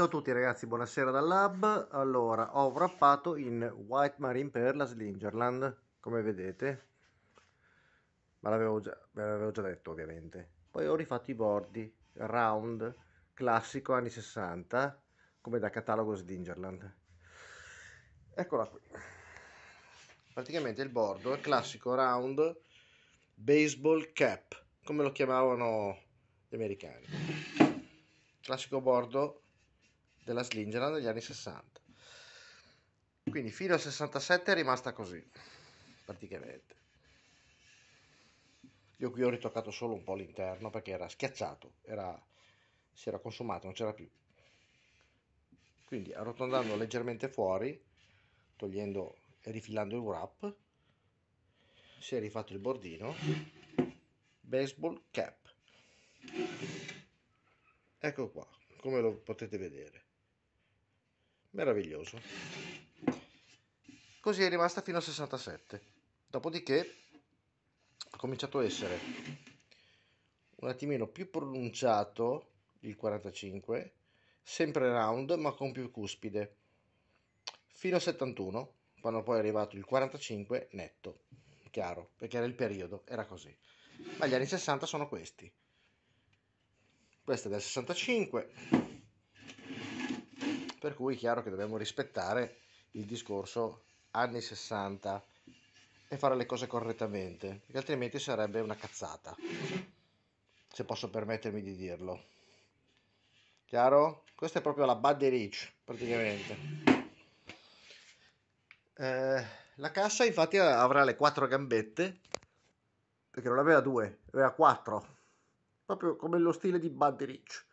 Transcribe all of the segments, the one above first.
Ciao a tutti ragazzi, buonasera dal lab. Allora, ho wrappato in White Marine per la Slingerland, come vedete. Ma l'avevo già, l'avevo già detto ovviamente. Poi ho rifatto i bordi, round, classico anni 60, come da catalogo Slingerland. Eccola qui. Praticamente il bordo è classico round baseball cap, come lo chiamavano gli americani. Classico bordo della Slingerland degli anni 60. Quindi fino al 67 è rimasta così, praticamente. Io qui ho ritoccato solo un po' l'interno perché era schiacciato, era, si era consumato, non c'era più. Quindi arrotondando leggermente fuori, togliendo e rifilando il wrap, si è rifatto il bordino, baseball cap. Ecco qua, come lo potete vedere meraviglioso. Così è rimasta fino al 67. Dopodiché ha cominciato a essere un attimino più pronunciato il 45, sempre round ma con più cuspide, fino al 71, quando poi è arrivato il 45 netto, chiaro, perché era il periodo, era così. Ma gli anni 60 sono questi. Questa è del 65 per cui è chiaro che dobbiamo rispettare il discorso anni 60 e fare le cose correttamente, perché altrimenti sarebbe una cazzata, se posso permettermi di dirlo. Chiaro? Questa è proprio la Buddy Rich, praticamente. Eh, la cassa infatti avrà le quattro gambette, perché non aveva due, aveva quattro, proprio come lo stile di Buddy Rich.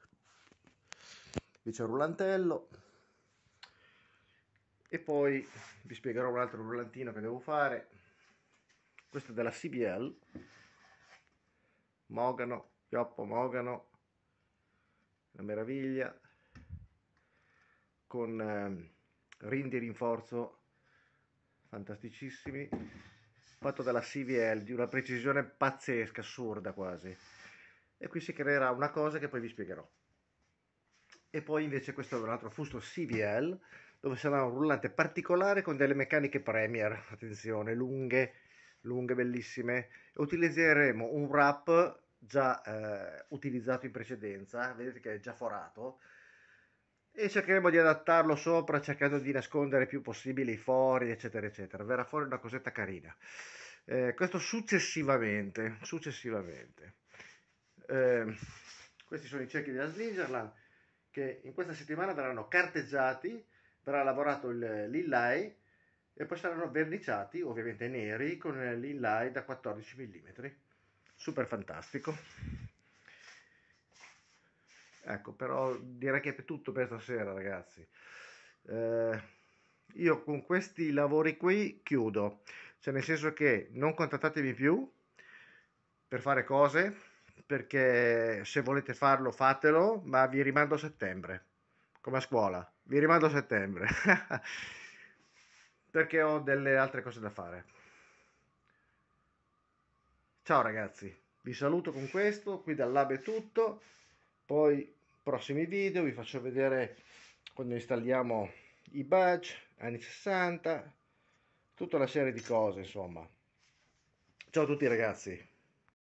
Qui c'è un rullantello e poi vi spiegherò un altro rullantino che devo fare questo è della CBL Mogano, Pioppo Mogano una meraviglia con eh, rindi rinforzo fantasticissimi fatto dalla CVL di una precisione pazzesca, assurda quasi e qui si creerà una cosa che poi vi spiegherò e poi invece questo è un altro fusto CVL dove sarà un rullante particolare con delle meccaniche Premier, attenzione, lunghe, lunghe, bellissime. Utilizzeremo un wrap già eh, utilizzato in precedenza, vedete che è già forato, e cercheremo di adattarlo sopra cercando di nascondere il più possibile i fori, eccetera, eccetera. Verrà fuori una cosetta carina. Eh, questo successivamente, successivamente. Eh, questi sono i cerchi della Slingerland che in questa settimana verranno carteggiati verrà lavorato l'inlay e poi saranno verniciati, ovviamente neri, con l'inlay da 14 mm. Super fantastico. Ecco, però direi che è tutto per stasera, ragazzi. Eh, io con questi lavori qui chiudo, cioè nel senso che non contattatemi più per fare cose, perché se volete farlo fatelo, ma vi rimando a settembre, come a scuola vi rimando a settembre perché ho delle altre cose da fare. Ciao ragazzi, vi saluto con questo, qui dal lab è tutto, poi prossimi video vi faccio vedere quando installiamo i badge, anni 60, tutta una serie di cose insomma. Ciao a tutti ragazzi.